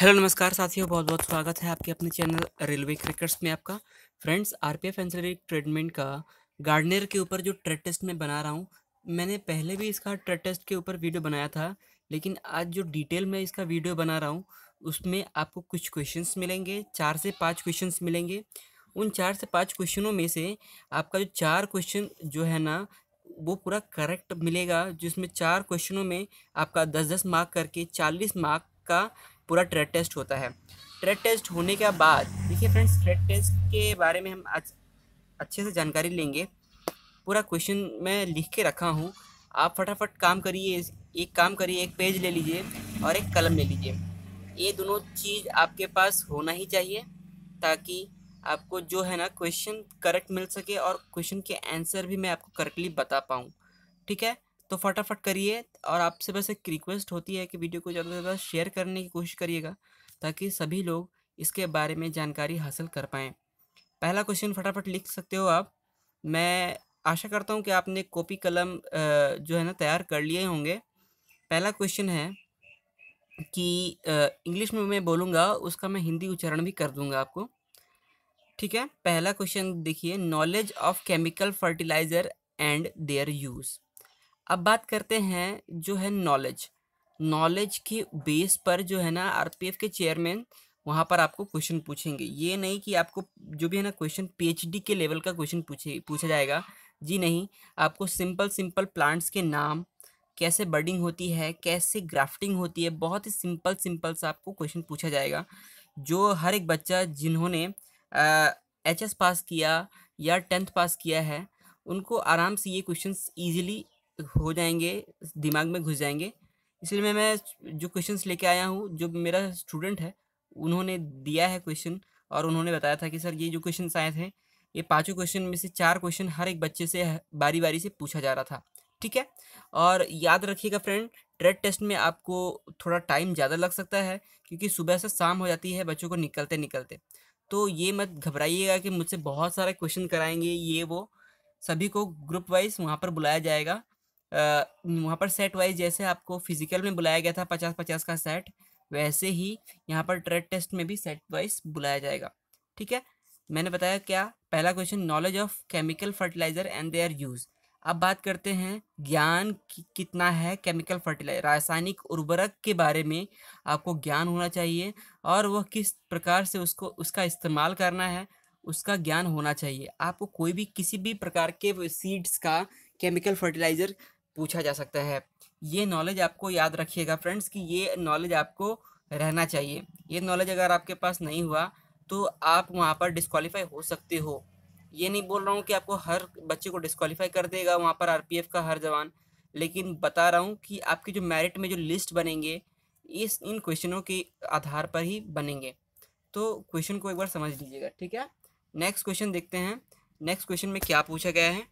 hello नमस्कार साथियों बहुत बहुत स्वागत है आपके अपने चैनल रेलवे क्रिकेट्स में आपका फ्रेंड्स आर एफ एंसरिक ट्रीटमेंट का गार्डनर के ऊपर जो ट्रेड टेस्ट मैं बना रहा हूँ मैंने पहले भी इसका ट्रेड टेस्ट के ऊपर वीडियो बनाया था लेकिन आज जो डिटेल में इसका वीडियो बना रहा हूँ उसमें आपको कुछ क्वेश्चन मिलेंगे चार से पाँच क्वेश्चन मिलेंगे उन चार से पाँच क्वेश्चनों में से आपका जो चार क्वेश्चन जो है ना वो पूरा करेक्ट मिलेगा जिसमें चार क्वेश्चनों में आपका दस दस मार्क करके चालीस मार्क का पूरा ट्रेड टेस्ट होता है ट्रेड टेस्ट होने के बाद देखिए फ्रेंड्स ट्रेड टेस्ट के बारे में हम आज अच्छे से जानकारी लेंगे पूरा क्वेश्चन मैं लिख के रखा हूँ आप फटाफट काम करिए एक काम करिए एक पेज ले लीजिए और एक कलम ले लीजिए ये दोनों चीज़ आपके पास होना ही चाहिए ताकि आपको जो है ना क्वेश्चन करेक्ट मिल सके और क्वेश्चन के आंसर भी मैं आपको करेक्टली बता पाऊँ ठीक है तो फटाफट करिए और आपसे बस एक रिक्वेस्ट होती है कि वीडियो को ज़्यादा से ज़्यादा शेयर करने की कोशिश करिएगा ताकि सभी लोग इसके बारे में जानकारी हासिल कर पाएँ पहला क्वेश्चन फटाफट लिख सकते हो आप मैं आशा करता हूँ कि आपने कॉपी कलम जो है ना तैयार कर लिए होंगे पहला क्वेश्चन है कि इंग्लिश में मैं बोलूँगा उसका मैं हिंदी उच्चारण भी कर दूँगा आपको ठीक है पहला क्वेश्चन देखिए knowledge of chemical fertiliser and their use अब बात करते हैं जो है नॉलेज नॉलेज के बेस पर जो है ना आरपीएफ के चेयरमैन वहाँ पर आपको क्वेश्चन पूछेंगे ये नहीं कि आपको जो भी है ना क्वेश्चन पीएचडी के लेवल का क्वेश्चन पूछे पूछा जाएगा जी नहीं आपको सिंपल सिंपल प्लांट्स के नाम कैसे बर्डिंग होती है कैसे ग्राफ्टिंग होती है बहुत ही सिंपल सिंपल सा आपको क्वेश्चन पूछा जाएगा जो हर एक बच्चा जिन्होंने एच एस पास किया या टेंथ पास किया है उनको आराम से ये क्वेश्चन ईजिली हो जाएंगे दिमाग में घुस जाएंगे इसलिए मैं मैं जो क्वेश्चंस लेके आया हूँ जो मेरा स्टूडेंट है उन्होंने दिया है क्वेश्चन और उन्होंने बताया था कि सर ये जो क्वेश्चन आए थे ये पाँचों क्वेश्चन में से चार क्वेश्चन हर एक बच्चे से बारी बारी से पूछा जा रहा था ठीक है और याद रखिएगा फ्रेंड ट्रेड टेस्ट में आपको थोड़ा टाइम ज़्यादा लग सकता है क्योंकि सुबह से शाम हो जाती है बच्चों को निकलते निकलते तो ये मत घबराइएगा कि मुझसे बहुत सारे क्वेश्चन कराएंगे ये वो सभी को ग्रुप वाइज वहाँ पर बुलाया जाएगा वहाँ पर सेट वाइज जैसे आपको फिजिकल में बुलाया गया था पचास पचास का सेट वैसे ही यहाँ पर ट्रेड टेस्ट में भी सेट वाइज बुलाया जाएगा ठीक है मैंने बताया क्या पहला question knowledge of chemical fertiliser and their use अब बात करते हैं ज्ञान कितना है केमिकल फर्टिलाइजर रासायनिक उर्वरक के बारे में आपको ज्ञान होना चाहिए और वह किस प्रकार से उसको उसका इस्तेमाल करना है उसका ज्ञान होना चाहिए आपको कोई भी किसी भी प्रकार के सीड्स का केमिकल फर्टिलाइजर पूछा जा सकता है ये नॉलेज आपको याद रखिएगा फ्रेंड्स कि ये नॉलेज आपको रहना चाहिए ये नॉलेज अगर आपके पास नहीं हुआ तो आप वहाँ पर डिस्कवालीफाई हो सकते हो ये नहीं बोल रहा हूँ कि आपको हर बच्चे को डिस्कवालीफाई कर देगा वहाँ पर आरपीएफ का हर जवान लेकिन बता रहा हूँ कि आपकी जो मेरिट में जो लिस्ट बनेंगे इस इन क्वेश्चनों के आधार पर ही बनेंगे तो क्वेश्चन को एक बार समझ लीजिएगा ठीक है नेक्स्ट क्वेश्चन देखते हैं नेक्स्ट क्वेश्चन में क्या पूछा गया है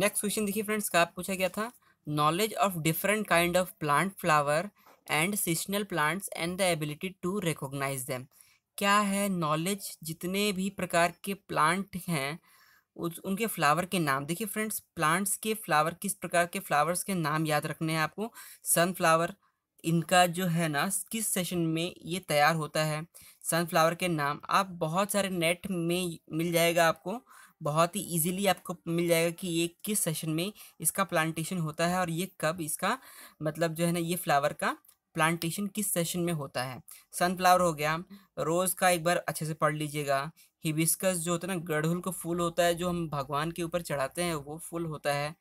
नेक्स्ट क्वेश्चन देखिए फ्रेंड्स का पूछा गया था knowledge of different kind of plant flower and seasonal plants and the ability to recognise them क्या है नॉलेज जितने भी प्रकार के प्लांट हैं उस उनके फ्लावर के नाम देखिए फ्रेंड्स प्लांट्स के फ्लावर किस प्रकार के फ्लावर्स के नाम याद रखने हैं आपको सनफ्लावर इनका जो है ना किस सेशन में ये तैयार होता है सनफ्लावर के नाम आप बहुत सारे नेट में मिल जाएगा आपको बहुत ही इजीली आपको मिल जाएगा कि ये किस सेशन में इसका प्लांटेशन होता है और ये कब इसका मतलब जो है ना ये फ्लावर का प्लांटेशन किस सेशन में होता है सनफ्लावर हो गया रोज़ का एक बार अच्छे से पढ़ लीजिएगा हिबिस्कस जो होता है ना गढ़ुल का फूल होता है जो हम भगवान के ऊपर चढ़ाते हैं वो फूल होता है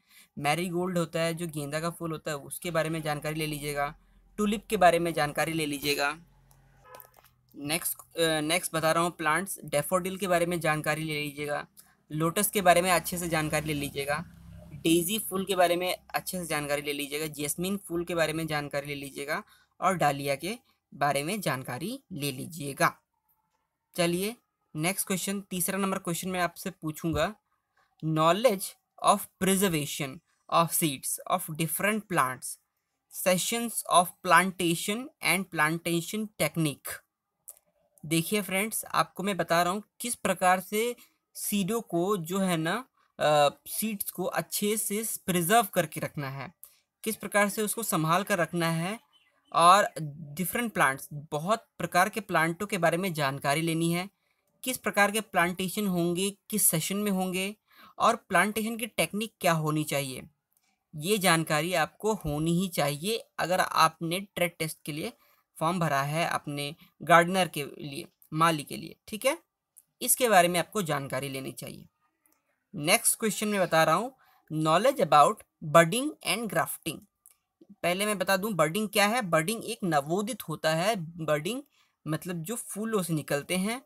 मैरीगोल्ड होता है जो गेंदा का फूल होता है उसके बारे में जानकारी ले लीजिएगा टूलिप के बारे में जानकारी ले लीजिएगा नेक्स्ट नेक्स्ट बता रहा हूँ प्लांट्स डेफोडिल के बारे में जानकारी ले लीजिएगा लोटस के बारे में अच्छे से जानकारी ले लीजिएगा डेजी फूल के बारे में अच्छे से जानकारी ले लीजिएगा जैस्मिन फूल के बारे में जानकारी ले लीजिएगा और डालिया के बारे में जानकारी ले लीजिएगा चलिए नेक्स्ट क्वेश्चन तीसरा नंबर क्वेश्चन मैं आपसे पूछूंगा knowledge of preservation of seeds of different plants seasons of plantation and plantation technique देखिए फ्रेंड्स आपको मैं बता रहा हूँ किस प्रकार से सीडों को जो है ना सीड्स को अच्छे से प्रिजर्व करके रखना है किस प्रकार से उसको संभाल कर रखना है और डिफरेंट प्लांट्स बहुत प्रकार के प्लांटों के बारे में जानकारी लेनी है किस प्रकार के प्लांटेशन होंगे किस सेशन में होंगे और प्लांटेशन की टेक्निक क्या होनी चाहिए ये जानकारी आपको होनी ही चाहिए अगर आपने ट्रेड टेस्ट के लिए फॉर्म भरा है अपने गार्डनर के लिए माली के लिए ठीक है इसके बारे में आपको जानकारी लेनी चाहिए नेक्स्ट क्वेश्चन में बता रहा हूँ knowledge about budding and grafting पहले मैं बता दूँ बर्डिंग क्या है बर्डिंग एक नवोदित होता है बर्डिंग मतलब जो फूलों से निकलते हैं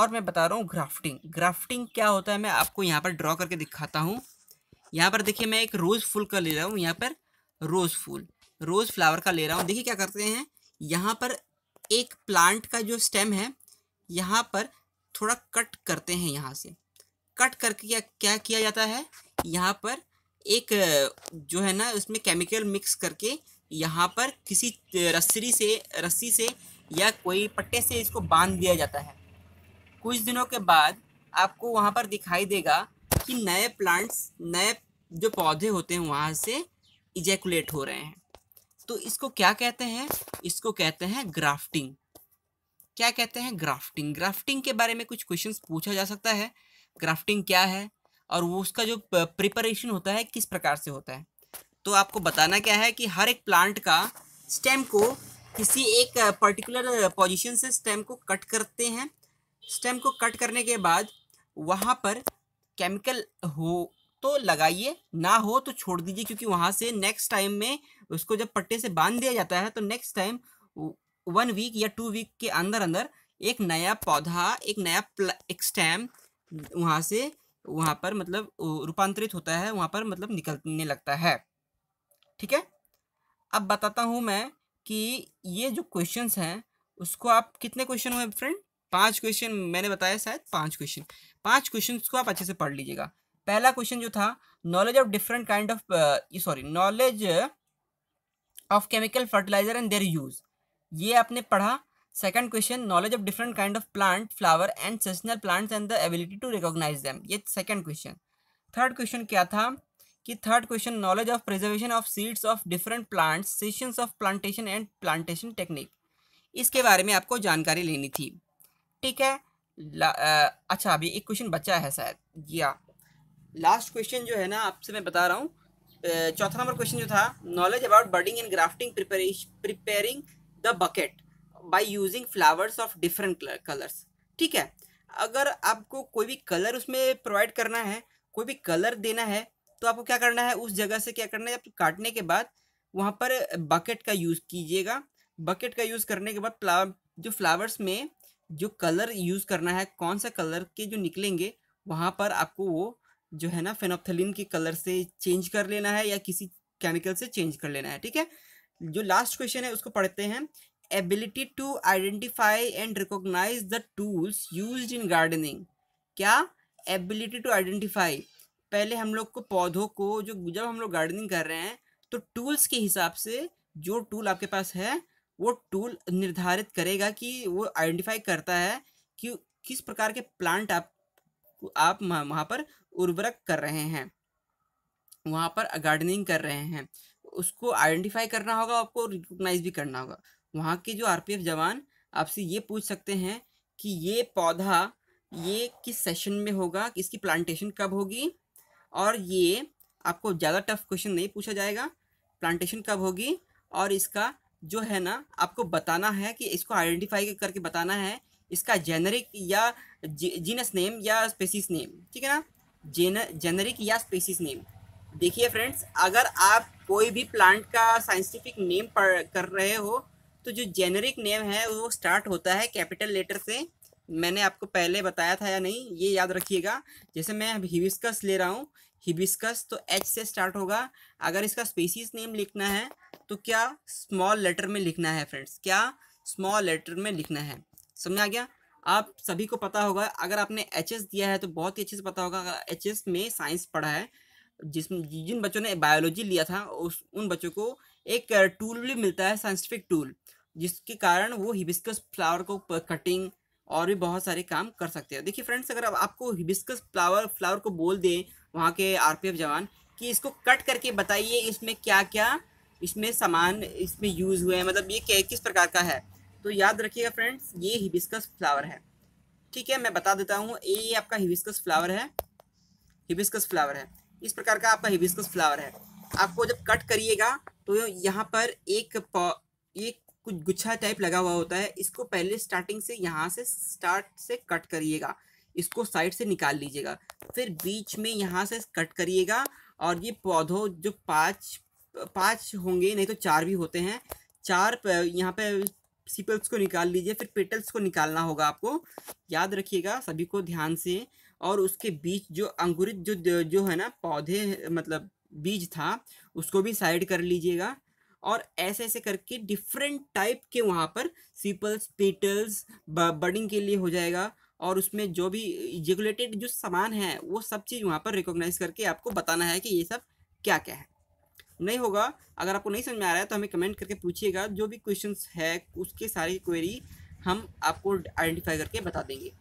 और मैं बता रहा हूँ ग्राफ्टिंग ग्राफ्टिंग क्या होता है मैं आपको यहाँ पर ड्रॉ करके दिखाता हूँ यहाँ पर देखिए मैं एक रोज़ फूल का ले रहा हूँ यहाँ पर रोज़ फूल रोज़ फ्लावर का ले रहा हूँ देखिए क्या करते हैं यहाँ पर एक प्लांट का जो स्टेम है यहाँ पर थोड़ा कट करते हैं यहाँ से कट करके क्या क्या किया जाता है यहाँ पर एक जो है ना उसमें केमिकल मिक्स करके यहाँ पर किसी रस्सी से रस्सी से या कोई पट्टे से इसको बांध दिया जाता है कुछ दिनों के बाद आपको वहाँ पर दिखाई देगा कि नए प्लांट्स नए जो पौधे होते हैं वहाँ से इजैकुलेट हो रहे हैं तो इसको क्या कहते हैं इसको कहते हैं ग्राफ्टिंग क्या कहते हैं ग्राफ्टिंग ग्राफ्टिंग के बारे में कुछ क्वेश्चंस पूछा जा सकता है ग्राफ्टिंग क्या है और वो उसका जो प्रिपरेशन होता है किस प्रकार से होता है तो आपको बताना क्या है कि हर एक प्लांट का स्टेम को किसी एक पर्टिकुलर पोजीशन से स्टेम को कट करते हैं स्टेम को कट करने के बाद वहाँ पर केमिकल हो तो लगाइए ना हो तो छोड़ दीजिए क्योंकि वहाँ से नेक्स्ट टाइम में उसको जब पट्टे से बांध दिया जाता है तो नेक्स्ट टाइम वन वीक या टू वीक के अंदर अंदर एक नया पौधा एक नया एक स्टैम वहाँ से वहाँ पर मतलब रूपांतरित होता है वहाँ पर मतलब निकलने लगता है ठीक है अब बताता हूँ मैं कि ये जो क्वेश्चन हैं उसको आप कितने क्वेश्चन हुए फ्रेंड पांच क्वेश्चन मैंने बताया शायद पांच क्वेश्चन पांच क्वेश्चन को आप अच्छे से पढ़ लीजिएगा पहला क्वेश्चन जो था knowledge of different kind of sorry knowledge of chemical fertiliser and their use ये आपने पढ़ा second question knowledge of different kind of plant flower and seasonal plant and the ability to recognise them ये second question third question क्या था कि third question knowledge of preservation of seeds of different plants seasons of plantation and plantation technique इसके बारे में आपको जानकारी लेनी थी ठीक है आ, अच्छा अभी एक क्वेश्चन बचा है शायद या लास्ट क्वेश्चन जो है ना आपसे मैं बता रहा हूँ चौथा नंबर क्वेश्चन जो था knowledge about budding and grafting preparing the bucket by using flowers of different colours ठीक है अगर आपको कोई भी कलर उसमें प्रोवाइड करना है कोई भी कलर देना है तो आपको क्या करना है उस जगह से क्या करना है काटने के बाद वहाँ पर बकेट का यूज़ कीजिएगा बकेट का यूज़ करने के बाद फ्लावर जो फ्लावर्स में जो कलर यूज़ करना है कौन सा कलर के जो निकलेंगे वहाँ पर आपको वो जो है ना फेनोप्थलिन के कलर से चेंज कर लेना है या किसी केमिकल से चेंज कर लेना है ठीक है जो लास्ट क्वेश्चन है उसको पढ़ते हैं ability to identify and recognise the tools use in gardening क्या एबिलिटी टू आइडेंटिफाई पहले हम लोग को पौधों को जो जब हम लोग गार्डनिंग कर रहे हैं तो टूल्स के हिसाब से जो टूल आपके पास है वो टूल निर्धारित करेगा कि वो आइडेंटिफाई करता है कि किस प्रकार के प्लांट आप आप वहाँ पर उर्वरक कर रहे हैं वहाँ पर गार्डनिंग कर रहे हैं उसको आइडेंटिफाई करना होगा आपको रिकोगनाइज भी करना होगा वहाँ के जो आरपीएफ जवान आपसे ये पूछ सकते हैं कि ये पौधा ये किस सेशन में होगा इसकी प्लांटेशन कब होगी और ये आपको ज़्यादा टफ क्वेश्चन नहीं पूछा जाएगा प्लांटेशन कब होगी और इसका जो है ना आपको बताना है कि इसको आइडेंटिफाई करके बताना है इसका जेनरिक या जीनस नेम या स्पेसिस नेम ठीक है ना जेन जेनरिक या स्पेसिस नेम देखिए फ्रेंड्स अगर आप कोई भी प्लांट का साइंटिफिक नेम कर रहे हो तो जो जेनरिक नेम है वो स्टार्ट होता है कैपिटल लेटर से मैंने आपको पहले बताया था या नहीं ये याद रखिएगा जैसे मैं हिबिस्कस ले रहा हूँ हिबिस्कस तो एच से स्टार्ट होगा अगर इसका स्पेसीज नेम लिखना है तो क्या स्मॉल लेटर में लिखना है फ्रेंड्स क्या स्मॉल लेटर में लिखना है समझ आ गया आप सभी को पता होगा अगर आपने एच दिया है तो बहुत ही अच्छे से पता होगा अगर एच में साइंस पढ़ा है जिस जिन बच्चों ने बायोलॉजी लिया था उस उन बच्चों को एक टूल भी मिलता है साइंटिफिक टूल जिसके कारण वो हिबिस्कस फ्लावर को कटिंग और भी बहुत सारे काम कर सकते हैं देखिए फ्रेंड्स अगर आप आपको हिबिस्कस फ्लावर फ्लावर को बोल दें वहाँ के आर जवान कि इसको कट करके बताइए इसमें क्या क्या इसमें सामान इसमें यूज़ हुए हैं मतलब ये किस प्रकार का है तो याद रखिएगा फ्रेंड्स ये हिबिस्कस फ्लावर है ठीक है मैं बता देता हूँ ये आपका हिबिस्कस फ्लावर है हिबिस्कस फ्लावर है इस प्रकार का आपका हिबिस्कस फ्लावर है आपको जब कट करिएगा तो यहाँ पर एक एक कुछ गुच्छा टाइप लगा हुआ होता है इसको पहले स्टार्टिंग से यहाँ से स्टार्ट से कट करिएगा इसको साइड से निकाल लीजिएगा फिर बीच में यहाँ से कट करिएगा और ये पौधों जो पाँच पाँच होंगे नहीं तो चार भी होते हैं चार यहाँ पे सीपल्स को निकाल लीजिए फिर पेटल्स को निकालना होगा आपको याद रखिएगा सभी को ध्यान से और उसके बीच जो अंकुरित जो जो है ना पौधे मतलब बीज था उसको भी साइड कर लीजिएगा और ऐसे ऐसे करके डिफरेंट टाइप के वहाँ पर सीपल्स पीटल्स बर्डिंग के लिए हो जाएगा और उसमें जो भी रेगुलेटेड जो सामान है वो सब चीज़ वहाँ पर रिकॉग्नाइज करके आपको बताना है कि ये सब क्या क्या है नहीं होगा अगर आपको नहीं समझ में आ रहा है तो हमें कमेंट करके पूछिएगा जो भी क्वेश्चन है उसके सारी क्वेरी हम आपको आइडेंटिफाई करके बता देंगे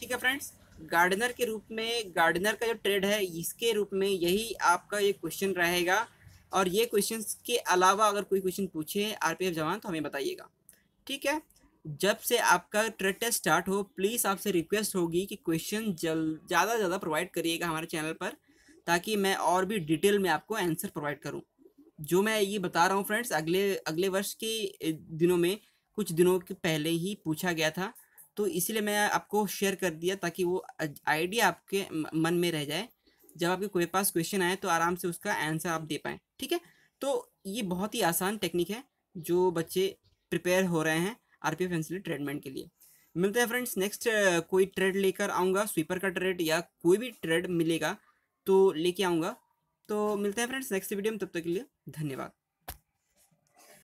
ठीक है फ्रेंड्स गार्डनर के रूप में गार्डनर का जो ट्रेड है इसके रूप में यही आपका ये क्वेश्चन रहेगा और ये क्वेश्चन के अलावा अगर कोई क्वेश्चन पूछे आरपीएफ जवान तो हमें बताइएगा ठीक है जब से आपका ट्रेड टेस्ट स्टार्ट हो प्लीज़ आपसे रिक्वेस्ट होगी कि क्वेश्चन जल ज़्यादा से ज़्यादा प्रोवाइड करिएगा हमारे चैनल पर ताकि मैं और भी डिटेल में आपको आंसर प्रोवाइड करूं जो मैं ये बता रहा हूं फ्रेंड्स अगले अगले वर्ष के दिनों में कुछ दिनों के पहले ही पूछा गया था तो इसलिए मैं आपको शेयर कर दिया ताकि वो आइडिया आपके मन में रह जाए जब आपके कोई पास क्वेश्चन आए तो आराम से उसका आंसर आप दे पाएँ ठीक है तो ये बहुत ही आसान टेक्निक है जो बच्चे प्रिपेयर हो रहे हैं आर पी एफ ट्रेडमेंट के लिए मिलते हैं फ्रेंड्स नेक्स्ट कोई ट्रेड लेकर आऊँगा स्वीपर का ट्रेड या कोई भी ट्रेड मिलेगा तो लेके आऊँगा तो मिलते हैं फ्रेंड्स नेक्स्ट वीडियो में तब तक के लिए धन्यवाद